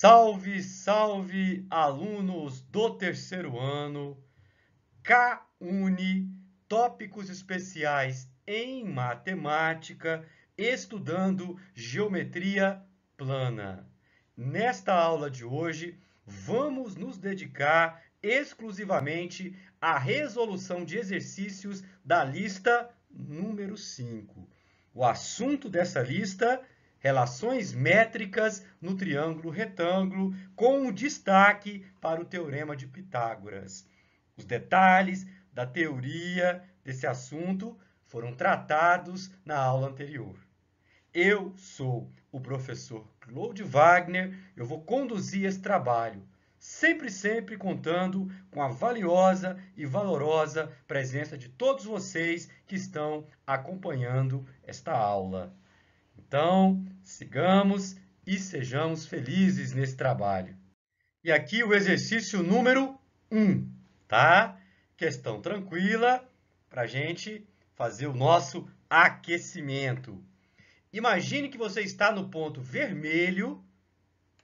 Salve, salve, alunos do terceiro ano, CAUNI, tópicos especiais em matemática, estudando geometria plana. Nesta aula de hoje, vamos nos dedicar exclusivamente à resolução de exercícios da lista número 5. O assunto dessa lista é relações métricas no triângulo retângulo, com um destaque para o teorema de Pitágoras. Os detalhes da teoria desse assunto foram tratados na aula anterior. Eu sou o professor Claude Wagner, eu vou conduzir esse trabalho, sempre, sempre contando com a valiosa e valorosa presença de todos vocês que estão acompanhando esta aula. Então, sigamos e sejamos felizes nesse trabalho. E aqui o exercício número 1, um, tá? Questão tranquila para a gente fazer o nosso aquecimento. Imagine que você está no ponto vermelho,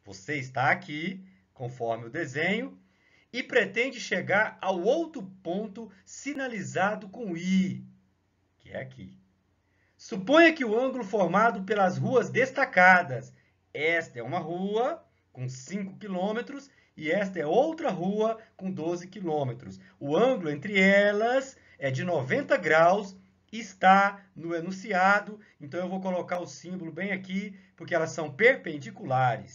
você está aqui, conforme o desenho, e pretende chegar ao outro ponto sinalizado com I, que é aqui. Suponha que o ângulo formado pelas ruas destacadas. Esta é uma rua com 5 quilômetros e esta é outra rua com 12 quilômetros. O ângulo entre elas é de 90 graus está no enunciado, então eu vou colocar o símbolo bem aqui, porque elas são perpendiculares.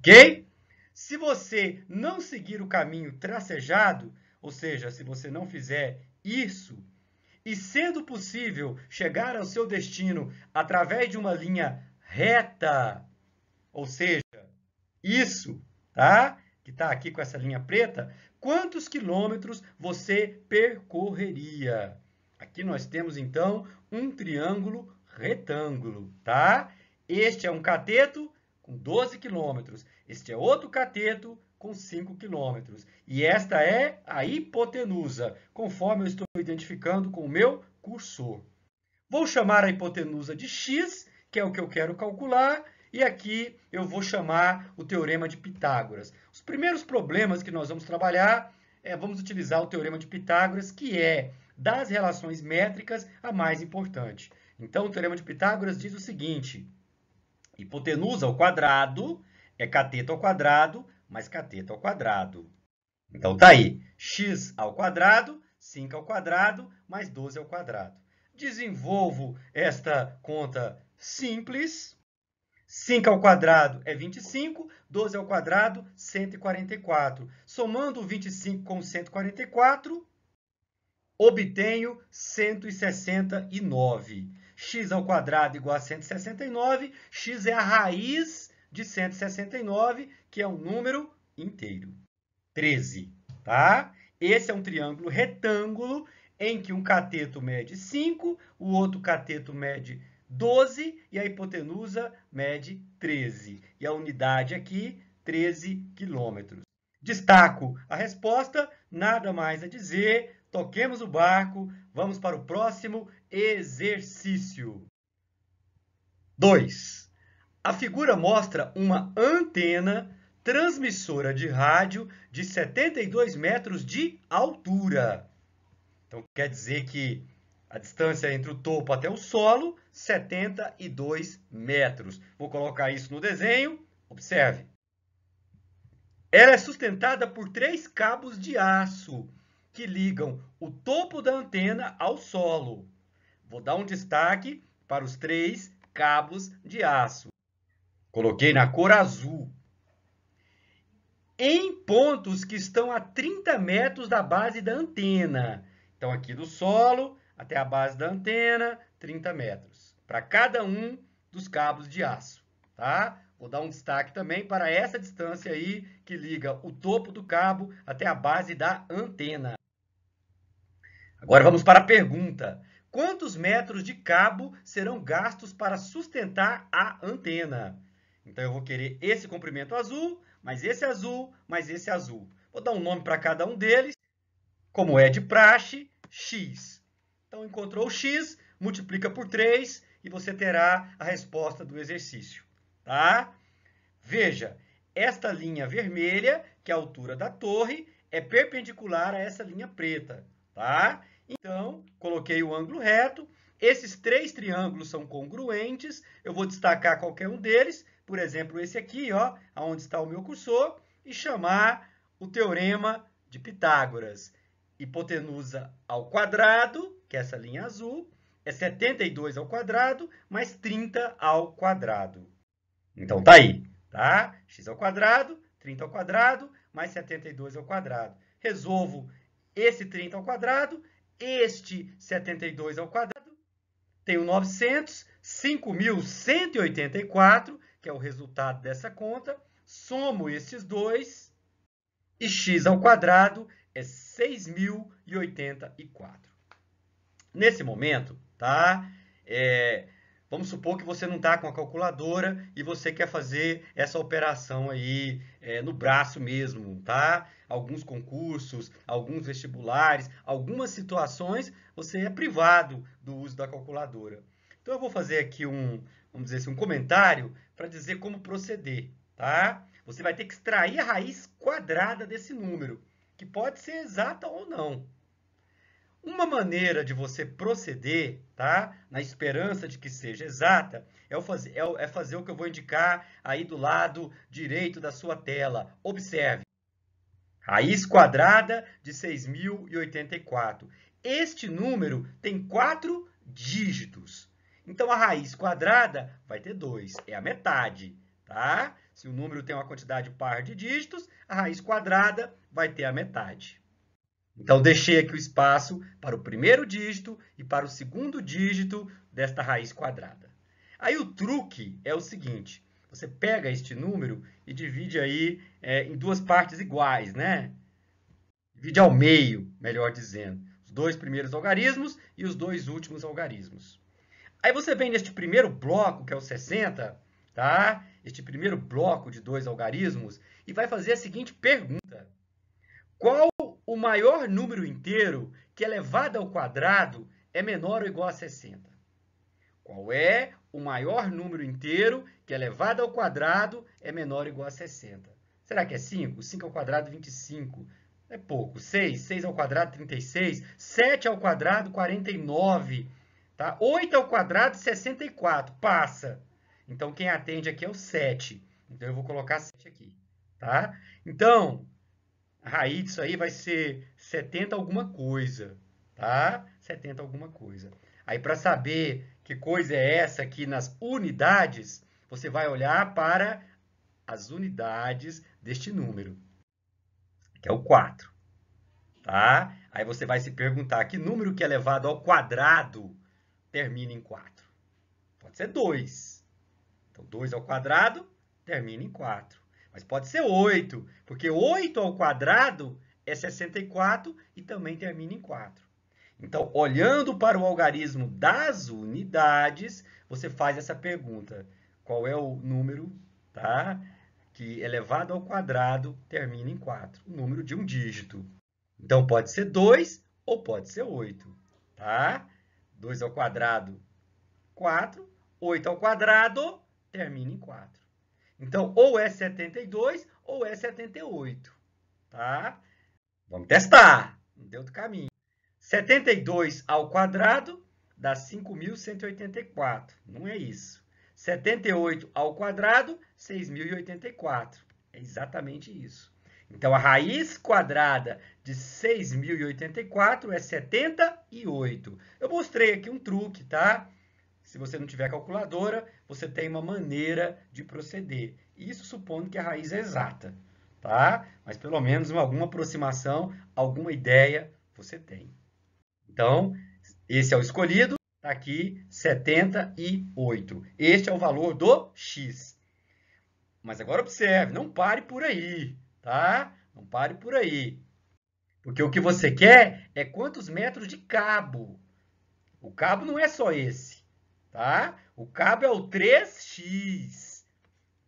Ok? Se você não seguir o caminho tracejado, ou seja, se você não fizer isso, e, sendo possível, chegar ao seu destino através de uma linha reta, ou seja, isso, tá? Que está aqui com essa linha preta, quantos quilômetros você percorreria? Aqui nós temos, então, um triângulo retângulo, tá? Este é um cateto com 12 quilômetros. Este é outro cateto com 5 quilômetros. E esta é a hipotenusa, conforme eu estou identificando com o meu cursor. Vou chamar a hipotenusa de x, que é o que eu quero calcular, e aqui eu vou chamar o teorema de Pitágoras. Os primeiros problemas que nós vamos trabalhar, é, vamos utilizar o teorema de Pitágoras, que é das relações métricas a mais importante. Então, o teorema de Pitágoras diz o seguinte, hipotenusa ao quadrado é cateto ao quadrado mais cateto ao quadrado. Então tá aí, x ao quadrado, 5 ao quadrado, mais 12 ao quadrado. Desenvolvo esta conta simples. 5 ao quadrado é 25, 12 ao quadrado, 144. Somando 25 com 144, obtenho 169. x ao quadrado igual a 169, x é a raiz de 169, que é um número inteiro. 13, tá? Esse é um triângulo retângulo em que um cateto mede 5, o outro cateto mede 12 e a hipotenusa mede 13. E a unidade aqui, 13 quilômetros. Destaco a resposta, nada mais a dizer, toquemos o barco, vamos para o próximo exercício. 2. A figura mostra uma antena transmissora de rádio de 72 metros de altura. Então quer dizer que a distância entre o topo até o solo, 72 metros. Vou colocar isso no desenho. Observe. Ela é sustentada por três cabos de aço que ligam o topo da antena ao solo. Vou dar um destaque para os três cabos de aço. Coloquei na cor azul. Em pontos que estão a 30 metros da base da antena. Então, aqui do solo até a base da antena, 30 metros. Para cada um dos cabos de aço, tá? Vou dar um destaque também para essa distância aí que liga o topo do cabo até a base da antena. Agora vamos para a pergunta. Quantos metros de cabo serão gastos para sustentar a antena? Então, eu vou querer esse comprimento azul, mais esse azul, mais esse azul. Vou dar um nome para cada um deles, como é de praxe, x. Então, encontrou o x, multiplica por 3 e você terá a resposta do exercício. Tá? Veja, esta linha vermelha, que é a altura da torre, é perpendicular a essa linha preta. Tá? Então, coloquei o ângulo reto. Esses três triângulos são congruentes. Eu vou destacar qualquer um deles por exemplo, esse aqui, ó, onde está o meu cursor, e chamar o teorema de Pitágoras. Hipotenusa ao quadrado, que é essa linha azul, é 72 ao quadrado mais 30 ao quadrado. Então tá aí, tá? x ao quadrado, 30 ao quadrado mais 72 ao quadrado. Resolvo esse 30 ao quadrado, este 72 ao quadrado, tenho 900, 5.184 que é o resultado dessa conta, somo esses dois e x ao quadrado é 6.084. Nesse momento, tá? É, vamos supor que você não está com a calculadora e você quer fazer essa operação aí é, no braço mesmo, tá? Alguns concursos, alguns vestibulares, algumas situações, você é privado do uso da calculadora. Então, eu vou fazer aqui um, vamos dizer assim, um comentário para dizer como proceder, tá? Você vai ter que extrair a raiz quadrada desse número, que pode ser exata ou não. Uma maneira de você proceder, tá? Na esperança de que seja exata, é, fazer, é, é fazer o que eu vou indicar aí do lado direito da sua tela. Observe. Raiz quadrada de 6.084. Este número tem quatro dígitos. Então, a raiz quadrada vai ter 2, é a metade, tá? Se o número tem uma quantidade par de dígitos, a raiz quadrada vai ter a metade. Então, deixei aqui o espaço para o primeiro dígito e para o segundo dígito desta raiz quadrada. Aí, o truque é o seguinte, você pega este número e divide aí é, em duas partes iguais, né? Divide ao meio, melhor dizendo. Os dois primeiros algarismos e os dois últimos algarismos. Aí você vem neste primeiro bloco, que é o 60, tá? Este primeiro bloco de dois algarismos, e vai fazer a seguinte pergunta. Qual o maior número inteiro que é elevado ao quadrado é menor ou igual a 60? Qual é o maior número inteiro que é elevado ao quadrado é menor ou igual a 60? Será que é 5? 5 ao quadrado, 25. É pouco. 6, 6 ao quadrado, 36. 7 ao quadrado, 49. Tá? 8 ao quadrado, 64. Passa. Então, quem atende aqui é o 7. Então, eu vou colocar 7 aqui. Tá? Então, a raiz disso aí vai ser 70 alguma coisa. Tá? 70 alguma coisa. Aí, para saber que coisa é essa aqui nas unidades, você vai olhar para as unidades deste número, que é o 4. Tá? Aí você vai se perguntar que número que é elevado ao quadrado termina em 4? Pode ser 2. Então, 2 ao quadrado termina em 4. Mas pode ser 8, porque 8 ao quadrado é 64 e também termina em 4. Então, olhando para o algarismo das unidades, você faz essa pergunta. Qual é o número tá, que elevado ao quadrado termina em 4? O número de um dígito. Então, pode ser 2 ou pode ser 8. Tá? 2 ao quadrado, 4. 8 ao quadrado termina em 4. Então, ou é 72 ou é 78. Tá? Vamos testar. Não deu do caminho. 72 ao quadrado dá 5.184. Não é isso. 78 ao quadrado, 6.084. É exatamente isso. Então, a raiz quadrada de 6.084 é 78. Eu mostrei aqui um truque, tá? Se você não tiver calculadora, você tem uma maneira de proceder. Isso supondo que a raiz é exata, tá? Mas pelo menos alguma aproximação, alguma ideia você tem. Então, esse é o escolhido, está aqui 78. Este é o valor do x. Mas agora observe, não pare por aí tá? Não pare por aí. Porque o que você quer é quantos metros de cabo. O cabo não é só esse, tá? O cabo é o 3x.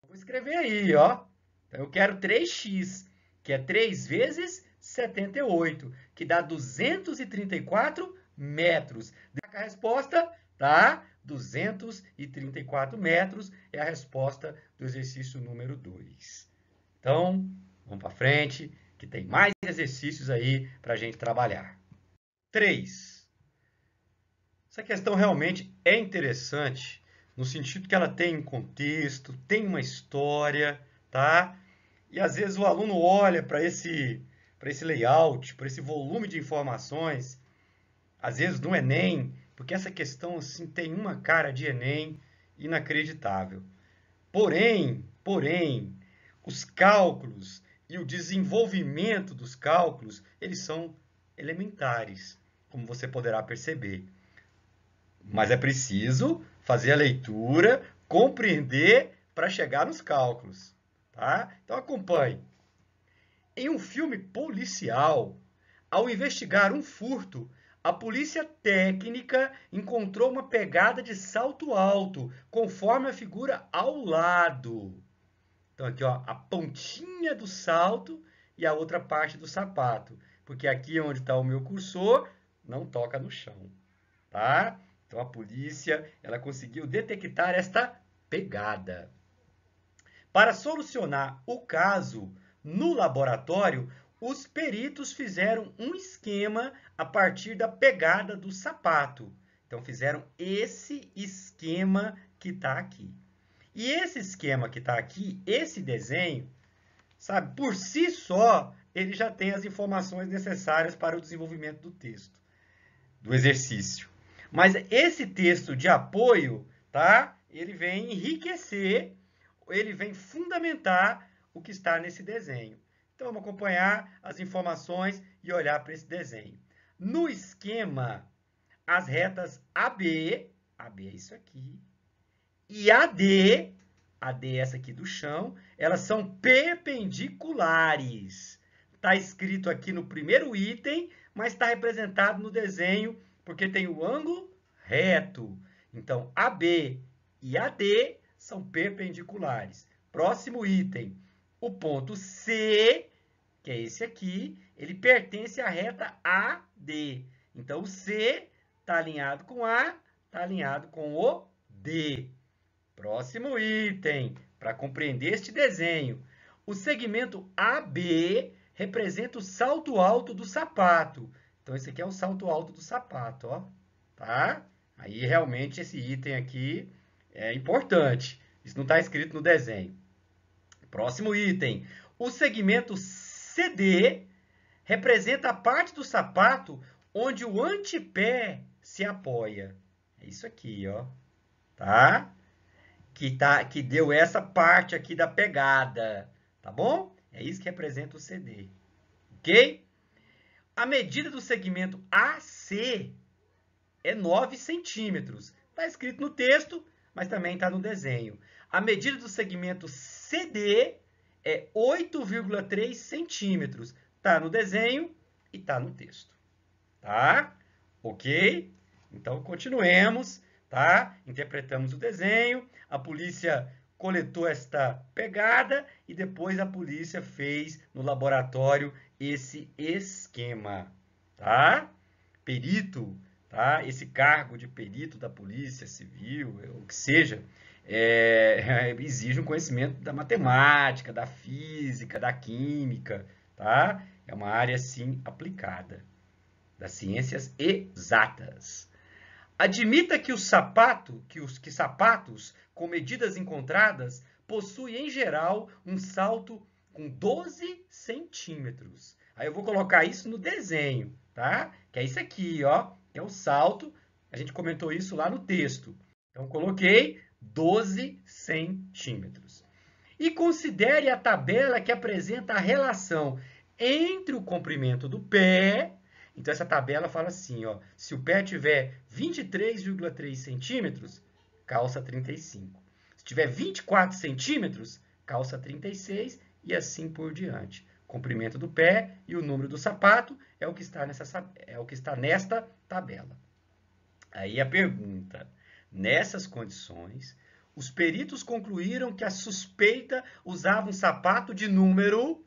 Vou escrever aí, ó. Então, eu quero 3x, que é 3 vezes 78, que dá 234 metros. A resposta, tá? 234 metros é a resposta do exercício número 2. Então, Vamos para frente, que tem mais exercícios aí para a gente trabalhar. 3. Essa questão realmente é interessante, no sentido que ela tem um contexto, tem uma história, tá? E às vezes o aluno olha para esse, esse layout, para esse volume de informações, às vezes no Enem, porque essa questão assim tem uma cara de Enem inacreditável. Porém, porém, os cálculos e o desenvolvimento dos cálculos, eles são elementares, como você poderá perceber. Mas é preciso fazer a leitura, compreender para chegar nos cálculos. Tá? Então acompanhe. Em um filme policial, ao investigar um furto, a polícia técnica encontrou uma pegada de salto alto, conforme a figura ao lado. Então, aqui, ó, a pontinha do salto e a outra parte do sapato. Porque aqui onde está o meu cursor, não toca no chão, tá? Então, a polícia, ela conseguiu detectar esta pegada. Para solucionar o caso, no laboratório, os peritos fizeram um esquema a partir da pegada do sapato. Então, fizeram esse esquema que está aqui. E esse esquema que está aqui, esse desenho, sabe, por si só, ele já tem as informações necessárias para o desenvolvimento do texto, do exercício. Mas esse texto de apoio, tá? Ele vem enriquecer, ele vem fundamentar o que está nesse desenho. Então vamos acompanhar as informações e olhar para esse desenho. No esquema, as retas AB, AB é isso aqui, e AD, AD essa aqui do chão, elas são perpendiculares. Está escrito aqui no primeiro item, mas está representado no desenho porque tem o ângulo reto. Então, AB e AD são perpendiculares. Próximo item, o ponto C, que é esse aqui, ele pertence à reta AD. Então, o C está alinhado com A, está alinhado com o D. Próximo item, para compreender este desenho. O segmento AB representa o salto alto do sapato. Então, esse aqui é o salto alto do sapato, ó. Tá? Aí, realmente, esse item aqui é importante. Isso não está escrito no desenho. Próximo item. O segmento CD representa a parte do sapato onde o antepé se apoia. É isso aqui, ó. Tá? que, tá, que deu essa parte aqui da pegada, tá bom? É isso que representa o CD, ok? A medida do segmento AC é 9 centímetros. Está escrito no texto, mas também está no desenho. A medida do segmento CD é 8,3 centímetros. Está no desenho e está no texto. Tá? Ok? Então, continuemos tá? Interpretamos o desenho, a polícia coletou esta pegada e depois a polícia fez no laboratório esse esquema, tá? Perito, tá? Esse cargo de perito da polícia civil, é, o que seja, é, exige um conhecimento da matemática, da física, da química, tá? É uma área, sim, aplicada, das ciências exatas. Admita que o sapato, que os que sapatos com medidas encontradas possuem em geral um salto com 12 centímetros. Aí eu vou colocar isso no desenho, tá? Que é isso aqui, ó, que é o salto. A gente comentou isso lá no texto. Então, coloquei 12 centímetros. E considere a tabela que apresenta a relação entre o comprimento do pé então essa tabela fala assim, ó, se o pé tiver 23,3 centímetros, calça 35. Se tiver 24 centímetros, calça 36 e assim por diante. Comprimento do pé e o número do sapato é o que está, nessa, é o que está nesta tabela. Aí a pergunta, nessas condições, os peritos concluíram que a suspeita usava um sapato de número...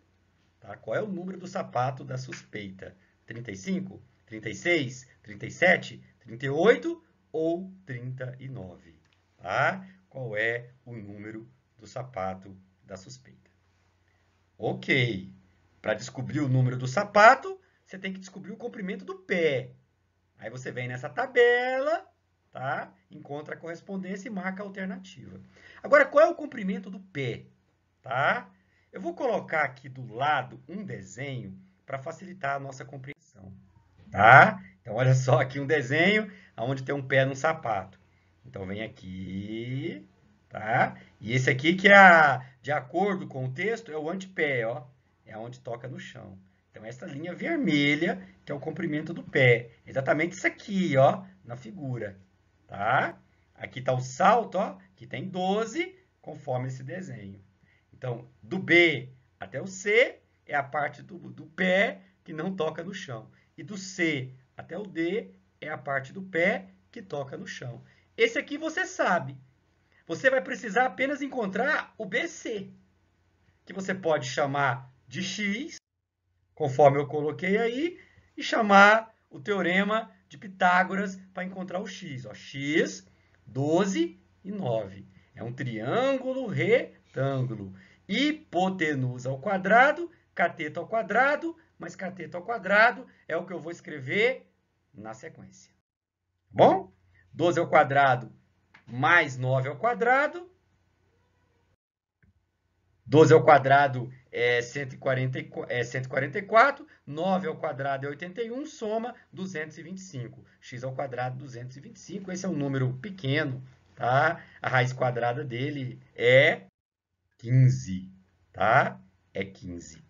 Tá? Qual é o número do sapato da suspeita? 35, 36, 37, 38 ou 39, tá? Qual é o número do sapato da suspeita? Ok, para descobrir o número do sapato, você tem que descobrir o comprimento do pé. Aí você vem nessa tabela, tá? encontra a correspondência e marca a alternativa. Agora, qual é o comprimento do pé? Tá? Eu vou colocar aqui do lado um desenho para facilitar a nossa compreensão tá? Então, olha só aqui um desenho onde tem um pé num sapato. Então, vem aqui, tá? E esse aqui que é, de acordo com o texto, é o antepé, ó. É onde toca no chão. Então, essa linha vermelha, que é o comprimento do pé. É exatamente isso aqui, ó, na figura, tá? Aqui está o salto, ó, que tem 12, conforme esse desenho. Então, do B até o C é a parte do, do pé que não toca no chão. E do C até o D é a parte do pé que toca no chão. Esse aqui você sabe. Você vai precisar apenas encontrar o BC, que você pode chamar de X, conforme eu coloquei aí, e chamar o teorema de Pitágoras para encontrar o X. Ó, X, 12 e 9. É um triângulo retângulo. Hipotenusa ao quadrado, cateto ao quadrado, mais cateto ao quadrado é o que eu vou escrever na sequência. Bom? 12 ao quadrado mais 9 ao quadrado. 12 ao quadrado é, é 144, 9 ao quadrado é 81, soma 225. x ao quadrado, 225. Esse é um número pequeno, tá? A raiz quadrada dele é 15, tá? É 15.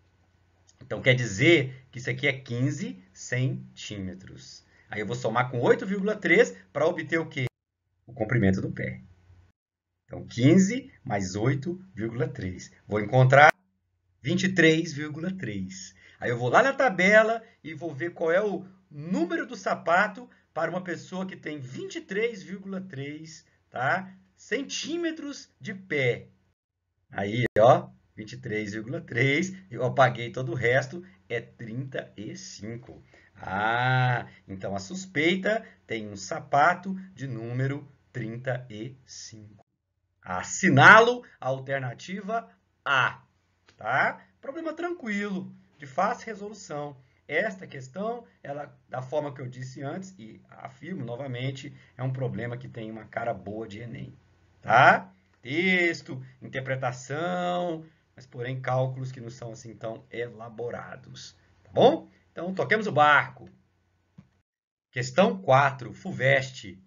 Então, quer dizer que isso aqui é 15 centímetros. Aí eu vou somar com 8,3 para obter o quê? O comprimento do pé. Então, 15 mais 8,3. Vou encontrar 23,3. Aí eu vou lá na tabela e vou ver qual é o número do sapato para uma pessoa que tem 23,3 tá? centímetros de pé. Aí, ó, 23,3. Eu apaguei todo o resto, é 35. Ah, então a suspeita tem um sapato de número 35. Assinalo a alternativa A. Tá? Problema tranquilo, de fácil resolução. Esta questão, ela, da forma que eu disse antes, e afirmo novamente, é um problema que tem uma cara boa de Enem. Tá? Texto, interpretação, mas porém cálculos que não são assim tão elaborados. Tá bom? Então, toquemos o barco. Questão 4, FUVEST.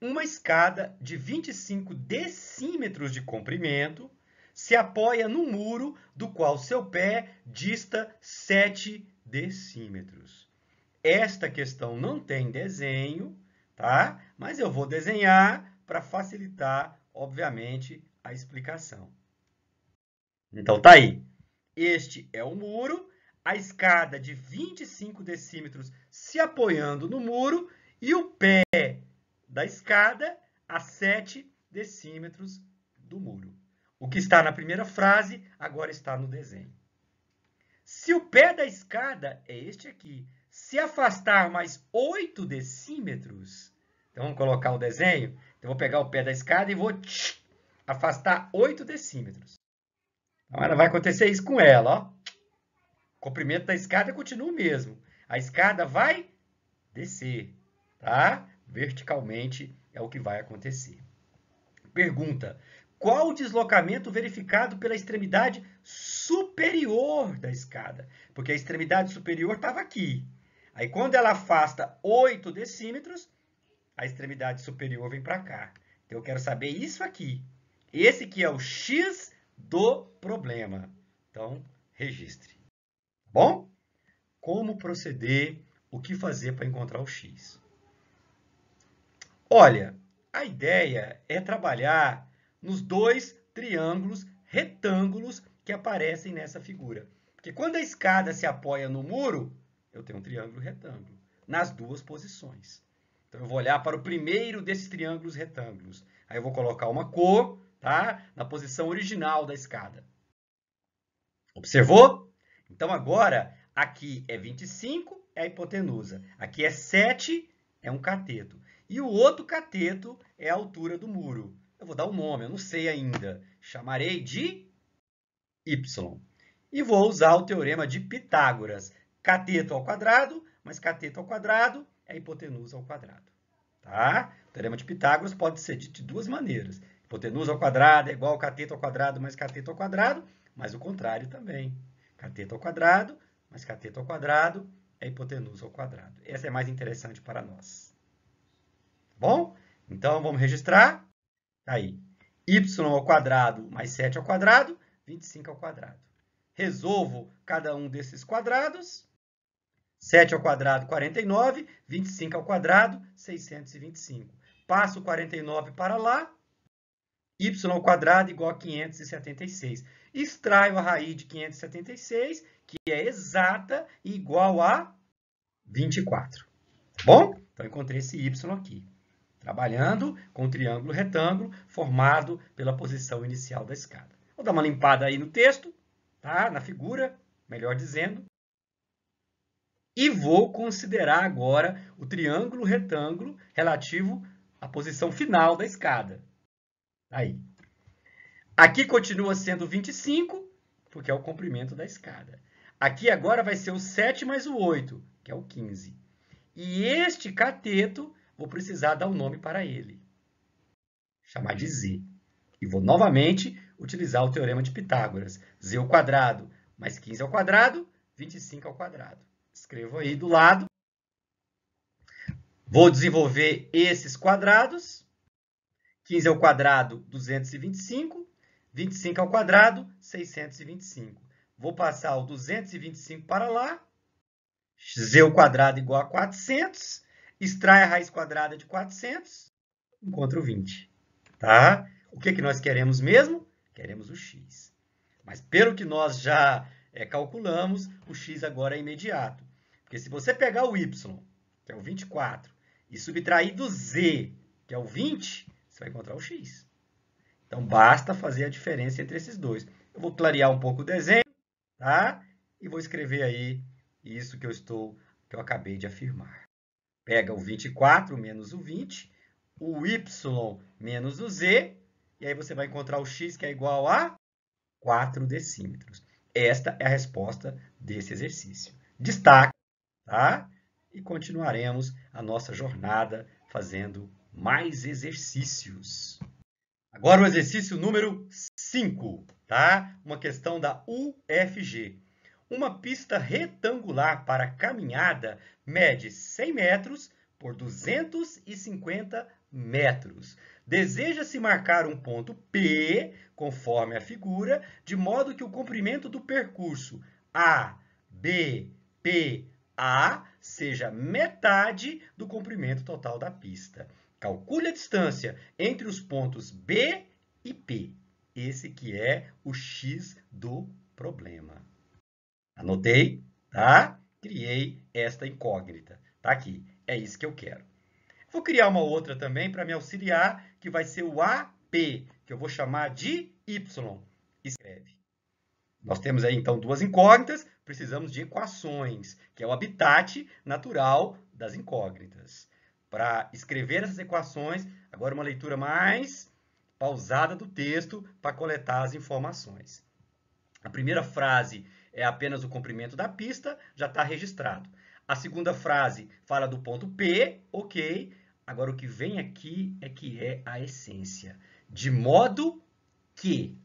Uma escada de 25 decímetros de comprimento se apoia no muro do qual seu pé dista 7 decímetros. Esta questão não tem desenho, tá? Mas eu vou desenhar para facilitar, obviamente, a explicação. Então tá aí. Este é o muro, a escada de 25 decímetros se apoiando no muro e o pé da escada a 7 decímetros do muro. O que está na primeira frase agora está no desenho. Se o pé da escada é este aqui, se afastar mais 8 decímetros, então vamos colocar o desenho, então eu vou pegar o pé da escada e vou tch, afastar 8 decímetros. Então ela vai acontecer isso com ela, ó. O comprimento da escada continua o mesmo. A escada vai descer, tá? Verticalmente é o que vai acontecer. Pergunta: qual o deslocamento verificado pela extremidade superior da escada? Porque a extremidade superior estava aqui. Aí, quando ela afasta 8 decímetros, a extremidade superior vem para cá. Então, eu quero saber isso aqui. Esse que é o x do problema. Então, registre. Tá bom? Como proceder? O que fazer para encontrar o x? Olha, a ideia é trabalhar nos dois triângulos retângulos que aparecem nessa figura. Porque quando a escada se apoia no muro, eu tenho um triângulo retângulo nas duas posições. Então, eu vou olhar para o primeiro desses triângulos retângulos. Aí eu vou colocar uma cor tá? na posição original da escada. Observou? Então, agora, aqui é 25, é a hipotenusa. Aqui é 7, é um cateto. E o outro cateto é a altura do muro. Eu vou dar um nome, eu não sei ainda. Chamarei de y. E vou usar o teorema de Pitágoras. Cateto ao quadrado, mas cateto ao quadrado é hipotenusa ao quadrado. Tá? O teorema de Pitágoras pode ser de duas maneiras. Hipotenusa ao quadrado é igual a cateto ao quadrado mais cateto ao quadrado, mas o contrário também. Cateto ao quadrado mais cateto ao quadrado é hipotenusa ao quadrado. Essa é mais interessante para nós. Tá bom? Então, vamos registrar. Tá aí, y ao quadrado mais 7 ao quadrado, 25 ao quadrado. Resolvo cada um desses quadrados. 7 ao quadrado, 49. 25 ao quadrado, 625. Passo 49 para lá, y igual a 576. Extraio a raiz de 576, que é exata e igual a 24. Tá bom? Então, encontrei esse y aqui. Trabalhando com o triângulo retângulo formado pela posição inicial da escada. Vou dar uma limpada aí no texto, tá? na figura, melhor dizendo. E vou considerar agora o triângulo retângulo relativo à posição final da escada. Aí. Aqui continua sendo 25, porque é o comprimento da escada. Aqui agora vai ser o 7 mais o 8, que é o 15. E este cateto, vou precisar dar um nome para ele. Chamar de Z. E vou novamente utilizar o teorema de Pitágoras. Z ao quadrado mais 15 ao quadrado, 25 ao quadrado. Escrevo aí do lado. Vou desenvolver esses quadrados. 15 ao quadrado, 225. 25 ao quadrado, 625. Vou passar o 225 para lá. z ao quadrado igual a 400. Extrai a raiz quadrada de 400. Encontro 20. Tá? O que, é que nós queremos mesmo? Queremos o x. Mas pelo que nós já é, calculamos, o x agora é imediato. Porque se você pegar o y, que é o 24, e subtrair do z, que é o 20, você vai encontrar o x. Então, basta fazer a diferença entre esses dois. Eu vou clarear um pouco o desenho, tá? E vou escrever aí isso que eu estou, que eu acabei de afirmar. Pega o 24 menos o 20, o y menos o z, e aí você vai encontrar o x que é igual a 4 decímetros. Esta é a resposta desse exercício. Destaque, tá? E continuaremos a nossa jornada fazendo mais exercícios. Agora o exercício número 5, tá? Uma questão da UFG. Uma pista retangular para caminhada mede 100 metros por 250 metros. Deseja-se marcar um ponto P, conforme a figura, de modo que o comprimento do percurso A, B, P, A seja metade do comprimento total da pista. Calcule a distância entre os pontos B e P. Esse que é o x do problema. Anotei, tá? Criei esta incógnita. Tá aqui. É isso que eu quero. Vou criar uma outra também para me auxiliar, que vai ser o AP, que eu vou chamar de Y. Escreve. Nós temos aí, então, duas incógnitas, precisamos de equações, que é o habitat natural das incógnitas para escrever essas equações, agora uma leitura mais pausada do texto para coletar as informações. A primeira frase é apenas o comprimento da pista, já está registrado. A segunda frase fala do ponto P, ok. Agora o que vem aqui é que é a essência. De modo que,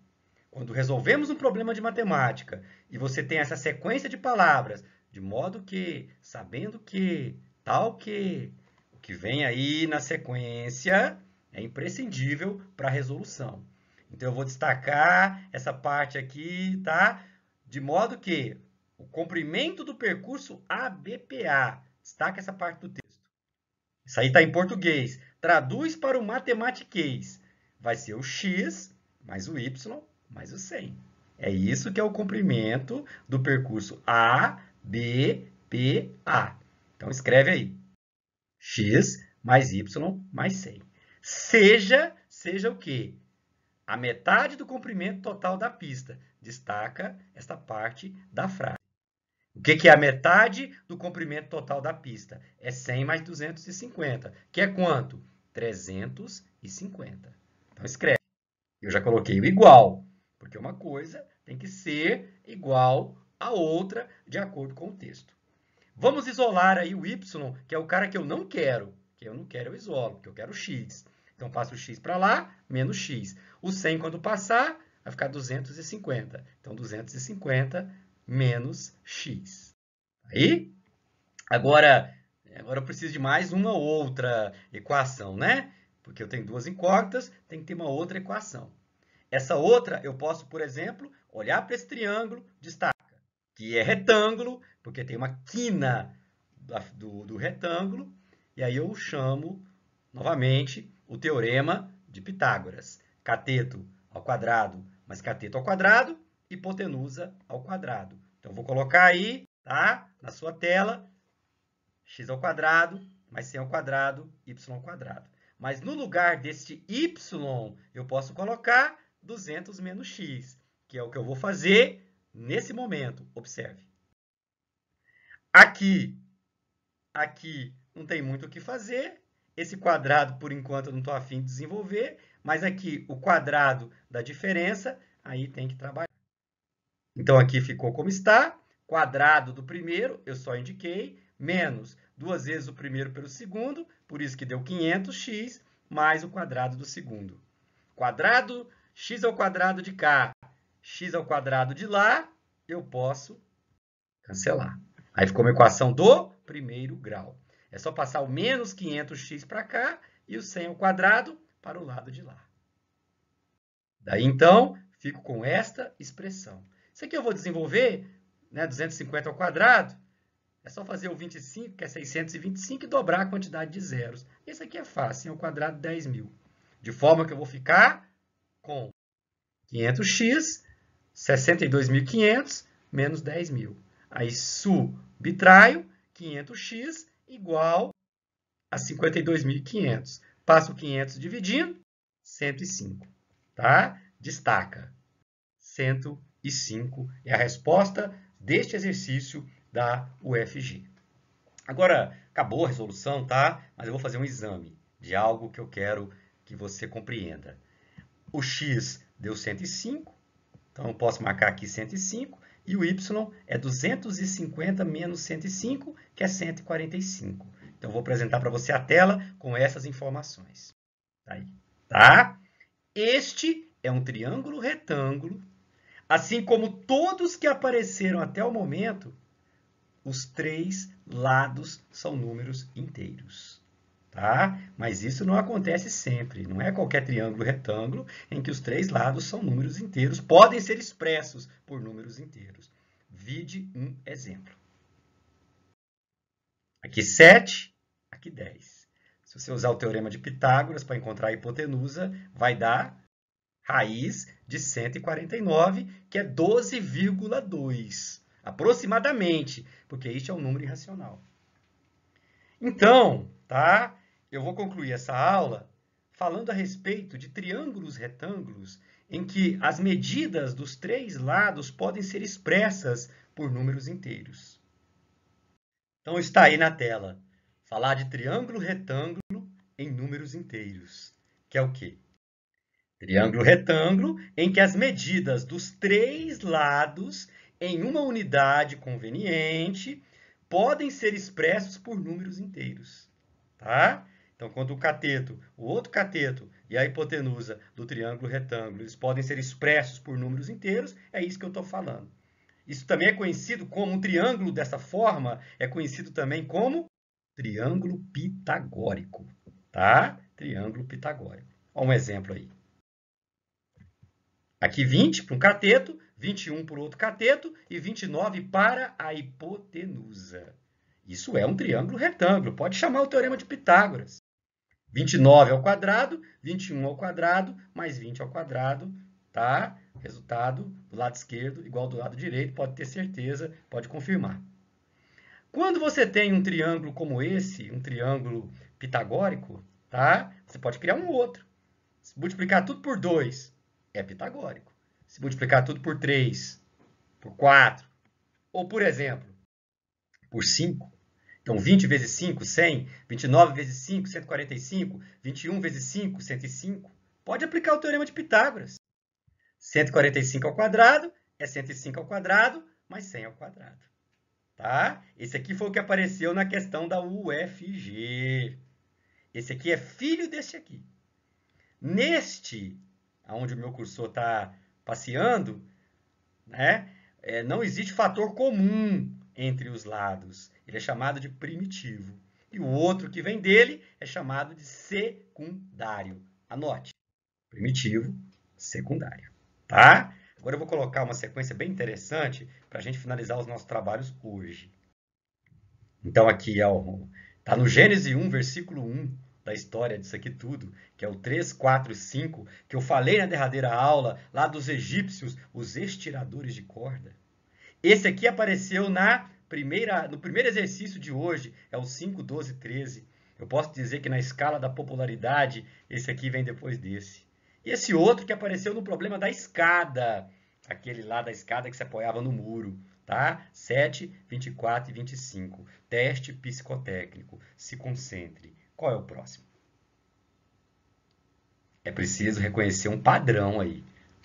quando resolvemos um problema de matemática e você tem essa sequência de palavras, de modo que, sabendo que, tal que, que vem aí na sequência é imprescindível para a resolução. Então, eu vou destacar essa parte aqui, tá? De modo que o comprimento do percurso ABPA. Destaca essa parte do texto. Isso aí está em português. Traduz para o matematiquês. Vai ser o x mais o y mais o 100. É isso que é o comprimento do percurso ABPA. Então, escreve aí x mais y mais 100. Seja, seja o quê? A metade do comprimento total da pista. Destaca esta parte da frase. O que, é a metade do comprimento total da pista? É 100 mais 250, que é quanto? 350. Então, escreve. Eu já coloquei o igual, porque uma coisa tem que ser igual à outra de acordo com o texto. Vamos isolar aí o y, que é o cara que eu não quero. Que eu não quero, eu isolo, porque eu quero x. Então, passo o x para lá, menos x. O 100, quando passar, vai ficar 250. Então, 250 menos x. Aí, agora, agora eu preciso de mais uma outra equação, né? Porque eu tenho duas incógnitas, tem que ter uma outra equação. Essa outra, eu posso, por exemplo, olhar para esse triângulo, destaca que é retângulo, porque tem uma quina do, do retângulo, e aí eu chamo novamente o teorema de Pitágoras. Cateto ao quadrado mais cateto ao quadrado, hipotenusa ao quadrado. Então, vou colocar aí, tá? Na sua tela, x ao quadrado mais c ao quadrado, y ao quadrado. Mas no lugar deste y, eu posso colocar 200 menos x, que é o que eu vou fazer nesse momento. Observe. Aqui, aqui não tem muito o que fazer. Esse quadrado, por enquanto, eu não estou afim de desenvolver. Mas aqui, o quadrado da diferença, aí tem que trabalhar. Então, aqui ficou como está. Quadrado do primeiro, eu só indiquei, menos duas vezes o primeiro pelo segundo, por isso que deu 500x, mais o quadrado do segundo. Quadrado, x ao quadrado de cá, x ao quadrado de lá, eu posso cancelar. Aí ficou uma equação do primeiro grau. É só passar o menos 500x para cá e o 100 ao quadrado para o lado de lá. Daí, então, fico com esta expressão. Isso aqui eu vou desenvolver, né, 250 ao quadrado. É só fazer o 25, que é 625, e dobrar a quantidade de zeros. Esse aqui é fácil, ao quadrado 10 mil. De forma que eu vou ficar com 500x, 62.500, menos 10 mil. Aí subtraio 500x igual a 52.500. Passo 500 dividindo, 105. Tá? Destaca. 105 é a resposta deste exercício da UFG. Agora, acabou a resolução, tá? Mas eu vou fazer um exame de algo que eu quero que você compreenda. O x deu 105, então eu posso marcar aqui 105 e o y é 250 menos 105, que é 145. Então, vou apresentar para você a tela com essas informações. Tá aí, tá? Este é um triângulo retângulo, assim como todos que apareceram até o momento, os três lados são números inteiros. Tá? Mas isso não acontece sempre, não é qualquer triângulo retângulo em que os três lados são números inteiros, podem ser expressos por números inteiros. Vide um exemplo. Aqui 7, aqui 10. Se você usar o teorema de Pitágoras para encontrar a hipotenusa, vai dar raiz de 149, que é 12,2, aproximadamente, porque este é um número irracional. Então, tá? Eu vou concluir essa aula falando a respeito de triângulos retângulos em que as medidas dos três lados podem ser expressas por números inteiros. Então está aí na tela. Falar de triângulo retângulo em números inteiros, que é o quê? Triângulo retângulo em que as medidas dos três lados em uma unidade conveniente podem ser expressos por números inteiros. Tá? Então, quando o cateto, o outro cateto e a hipotenusa do triângulo retângulo, eles podem ser expressos por números inteiros, é isso que eu estou falando. Isso também é conhecido como um triângulo dessa forma, é conhecido também como triângulo pitagórico, tá? Triângulo pitagórico. Olha um exemplo aí. Aqui 20 para um cateto, 21 para outro cateto e 29 para a hipotenusa. Isso é um triângulo retângulo. Pode chamar o teorema de Pitágoras. 29 ao quadrado, 21 ao quadrado, mais 20 ao quadrado, tá? Resultado do lado esquerdo igual do lado direito, pode ter certeza, pode confirmar. Quando você tem um triângulo como esse, um triângulo pitagórico, tá? Você pode criar um outro. Se multiplicar tudo por 2, é pitagórico. Se multiplicar tudo por 3, por 4, ou por exemplo, por 5, então, 20 vezes 5, 100. 29 vezes 5, 145. 21 vezes 5, 105. Pode aplicar o Teorema de Pitágoras. 145 ao quadrado é 105 ao quadrado mais 100 ao quadrado. Tá? Esse aqui foi o que apareceu na questão da UFG. Esse aqui é filho deste aqui. Neste, onde o meu cursor está passeando, né, é, não existe fator comum entre os lados. Ele é chamado de primitivo. E o outro que vem dele é chamado de secundário. Anote. Primitivo, secundário. Tá? Agora eu vou colocar uma sequência bem interessante para a gente finalizar os nossos trabalhos hoje. Então aqui está no Gênesis 1, versículo 1 da história disso aqui tudo, que é o 3, 4, 5, que eu falei na derradeira aula lá dos egípcios, os estiradores de corda. Esse aqui apareceu na primeira, no primeiro exercício de hoje, é o 5, 12, 13. Eu posso dizer que na escala da popularidade, esse aqui vem depois desse. E esse outro que apareceu no problema da escada, aquele lá da escada que se apoiava no muro, tá? 7, 24 e 25. Teste psicotécnico. Se concentre. Qual é o próximo? É preciso reconhecer um padrão aí,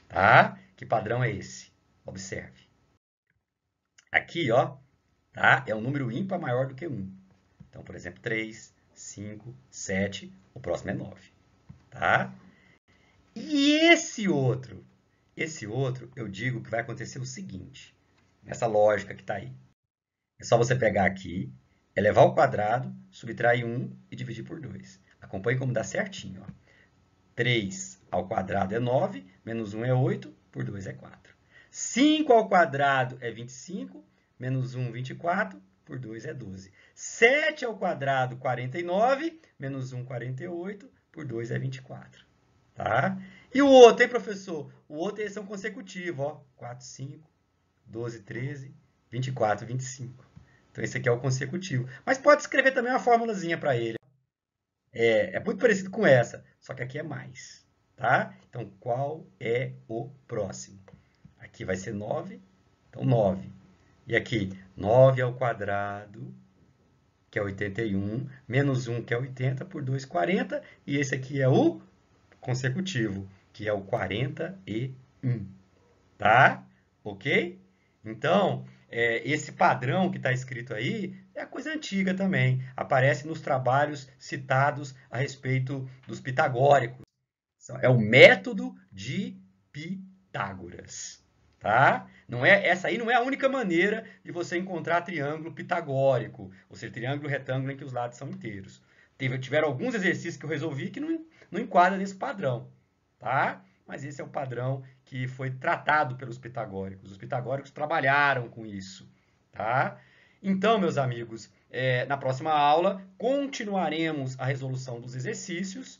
tá? Que padrão é esse? Observe. Aqui, ó, tá? é um número ímpar maior do que 1. Então, por exemplo, 3, 5, 7, o próximo é 9. Tá? E esse outro? Esse outro, eu digo que vai acontecer o seguinte, nessa lógica que está aí. É só você pegar aqui, elevar ao quadrado, subtrair 1 e dividir por 2. Acompanhe como dá certinho. Ó. 3 ao quadrado é 9, menos 1 é 8, por 2 é 4. 5 ao quadrado é 25, Menos 1, 24, por 2 é 12. 7 ao quadrado, 49, menos 1, 48, por 2 é 24. Tá? E o outro, hein, professor? O outro é são consecutivos, ó. 4, 5, 12, 13, 24, 25. Então, esse aqui é o consecutivo. Mas pode escrever também uma formulazinha para ele. É, é muito parecido com essa, só que aqui é mais. Tá? Então, qual é o próximo? Aqui vai ser 9. Então, 9. E aqui, 9 ao quadrado, que é 81, menos 1, que é 80, por 2, 40. E esse aqui é o consecutivo, que é o 41. Tá? Ok? Então, é, esse padrão que está escrito aí é coisa antiga também. Aparece nos trabalhos citados a respeito dos pitagóricos. É o método de Pitágoras tá? Não é essa aí não é a única maneira de você encontrar triângulo pitagórico, ou seja, triângulo retângulo em que os lados são inteiros. Teve, tiveram alguns exercícios que eu resolvi que não, não enquadra nesse padrão, tá? Mas esse é o padrão que foi tratado pelos pitagóricos. Os pitagóricos trabalharam com isso, tá? Então, meus amigos, é, na próxima aula continuaremos a resolução dos exercícios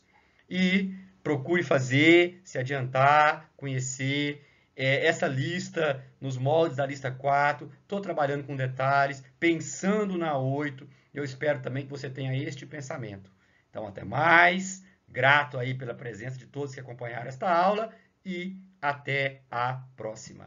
e procure fazer, se adiantar, conhecer é, essa lista nos moldes da lista 4, estou trabalhando com detalhes, pensando na 8. Eu espero também que você tenha este pensamento. Então, até mais. Grato aí pela presença de todos que acompanharam esta aula e até a próxima.